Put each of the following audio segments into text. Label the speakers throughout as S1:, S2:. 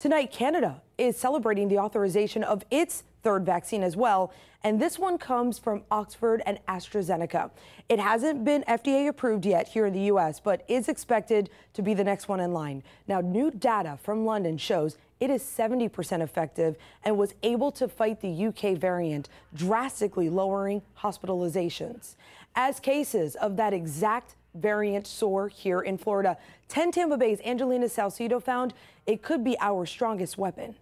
S1: Tonight, Canada is celebrating the authorization of its third vaccine as well, and this one comes from Oxford and AstraZeneca. It hasn't been FDA approved yet here in the U.S., but is expected to be the next one in line. Now, new data from London shows it is 70% effective and was able to fight the U.K. variant, drastically lowering hospitalizations. As cases of that exact variant soar here in Florida. 10 Tampa Bay's Angelina Salcedo found it could be our strongest weapon.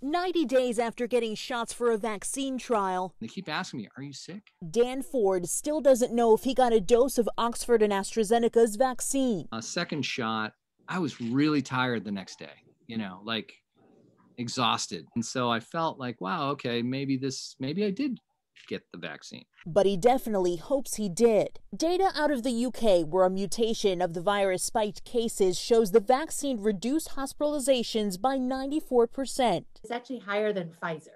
S2: 90 days after getting shots for a vaccine trial. They keep asking me, Are you sick? Dan Ford still doesn't know if he got a dose of Oxford and AstraZeneca's vaccine. A second shot, I was really tired the next day, you know, like exhausted. And so I felt like, wow, okay, maybe this, maybe I did
S1: get the vaccine.
S2: But he definitely hopes he did. Data out of the UK, where a mutation of the virus spiked cases, shows the vaccine reduced hospitalizations
S3: by 94%. It's actually higher than Pfizer.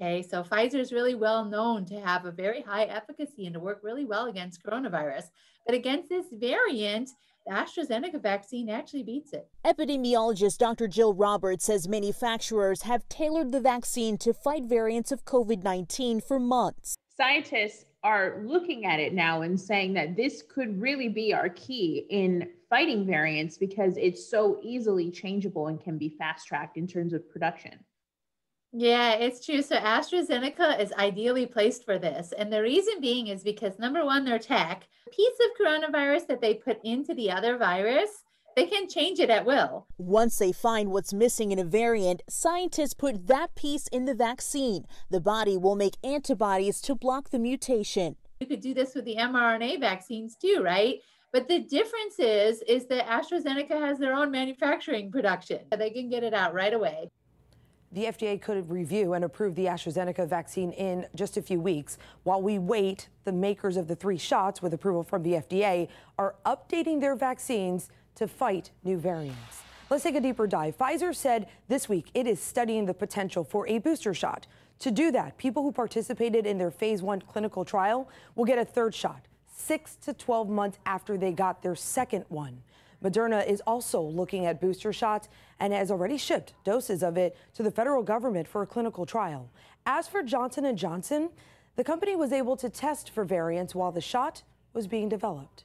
S3: Okay, so Pfizer is really well known to have a very high efficacy and to work really well against coronavirus. But against this variant, the AstraZeneca vaccine actually beats it.
S2: Epidemiologist Dr. Jill Roberts says manufacturers have tailored the vaccine to fight variants of COVID 19 for months. Scientists are looking at it now and saying that this could really be our key in fighting variants because it's so easily changeable and can be fast tracked in terms of production.
S3: Yeah, it's true. So AstraZeneca is ideally placed for this. And the reason being is because number one, their tech piece of coronavirus that they put into the other virus, they can change it at will. Once they find what's
S2: missing in a variant, scientists put that piece in the vaccine. The body will make antibodies to block the mutation.
S3: You could do this with the mRNA vaccines too, right? But the difference is, is that AstraZeneca has their own manufacturing production. They can get it out right away.
S1: The FDA could review and approve the AstraZeneca vaccine in just a few weeks. While we wait, the makers of the three shots with approval from the FDA are updating their vaccines to fight new variants. Let's take a deeper dive. Pfizer said this week it is studying the potential for a booster shot. To do that, people who participated in their phase one clinical trial will get a third shot six to 12 months after they got their second one. Moderna is also looking at booster shots and has already shipped doses of it to the federal government for a clinical trial. As for Johnson & Johnson, the company was able to test for variants while the shot was being developed.